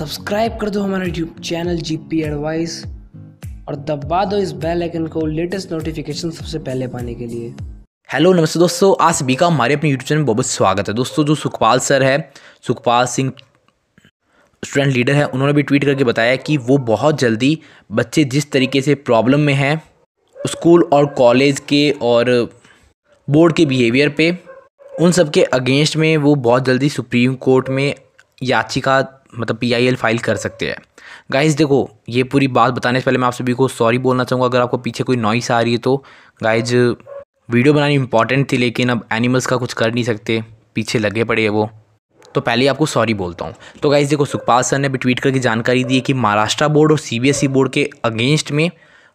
subscribe कर दो हमारा YouTube channel G P advice और दबा दो इस बेल आइकन को लेटेस्ट नोटिफिकेशन सबसे पहले पाने के लिए हेलो नमस्ते दोस्तों आज सभी का हमारे अपने यूट्यूब चैनल में बहुत स्वागत है दोस्तों जो सुखपाल सर है सुखपाल सिंह स्टूडेंट लीडर है उन्होंने भी ट्वीट करके बताया कि वो बहुत जल्दी बच्चे जिस तरीके से प्रॉब्लम में हैं स्कूल और कॉलेज के और बोर्ड के बिहेवियर पे उन सब के अगेंस्ट में वो बहुत जल्दी सुप्रीम कोर्ट में याचिका मतलब पी फाइल कर सकते हैं गाइस देखो ये पूरी बात बताने से पहले मैं आप सभी को सॉरी बोलना चाहूँगा अगर आपको पीछे कोई नॉइस आ रही है तो गाइज वीडियो बनानी इंपॉर्टेंट थी लेकिन अब एनिमल्स का कुछ कर नहीं सकते पीछे लगे पड़े हैं वो तो पहले आपको सॉरी बोलता हूँ तो गाइज़ देखो सुखपाल सर ने भी ट्वीट करके जानकारी दी कि महाराष्ट्र बोर्ड और सीबीएसई बोर्ड e के अगेंस्ट में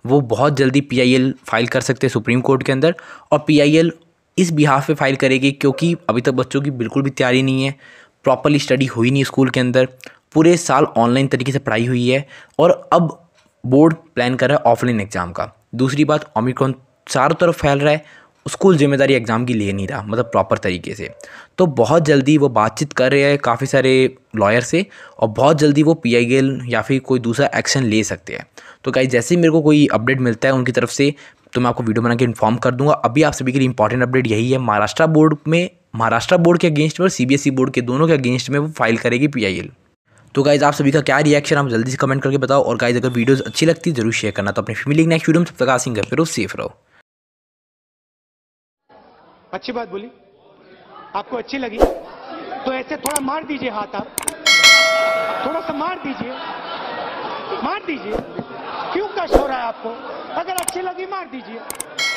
वो बहुत जल्दी पीआईएल फाइल कर सकते हैं सुप्रीम कोर्ट के अंदर और पीआईएल इस बिहाफ पे फाइल करेगी क्योंकि अभी तक बच्चों की बिल्कुल भी तैयारी नहीं है प्रॉपरली स्टडी हुई नहीं स्कूल के अंदर पूरे साल ऑनलाइन तरीके से पढ़ाई हुई है और अब बोर्ड प्लान कर रहा है ऑफलाइन एग्ज़ाम का दूसरी बात ओमिक्रॉन चारों तरफ फैल रहा है स्कूल जिम्मेदारी एग्ज़ाम की ले नहीं रहा मतलब प्रॉपर तरीके से तो बहुत जल्दी वो बातचीत कर रहे हैं काफ़ी सारे लॉयर से और बहुत जल्दी वो पी आई एल या फिर कोई दूसरा एक्शन ले सकते हैं तो कहीं जैसे ही मेरे को कोई अपडेट मिलता है उनकी तरफ से तो मैं आपको वीडियो बना के इन्फॉर्म कर दूंगा अभी आप सभी के लिए इंपॉर्टेंट अपडेट यही है महाराष्ट्र बोर्ड में महाराष्ट्र बोर्ड के अगेंस्ट में और सीबीएसई e बोर्ड के दोनों के अगेंस्ट में वो फाइल करेगी पीआईएल तो गाइज आप सभी का क्या रिएक्शन आप जल्दी से कमेंट करके बताओ और गाइज अगर वीडियोस अच्छी लगती है जरूर शेयर करना तो अपनी फैमिली नेक्स्ट वीडियो में तब तक आसिंग घर फिर सेफ रहो अच्छी बात बोली आपको अच्छी लगी तो ऐसे थोड़ा मार दीजिए हाथ आप थोड़ा सा मार दीजिए मार दीजिए क्यों कष्ट हो रहा है आपको अगर अच्छी लगी मार दीजिए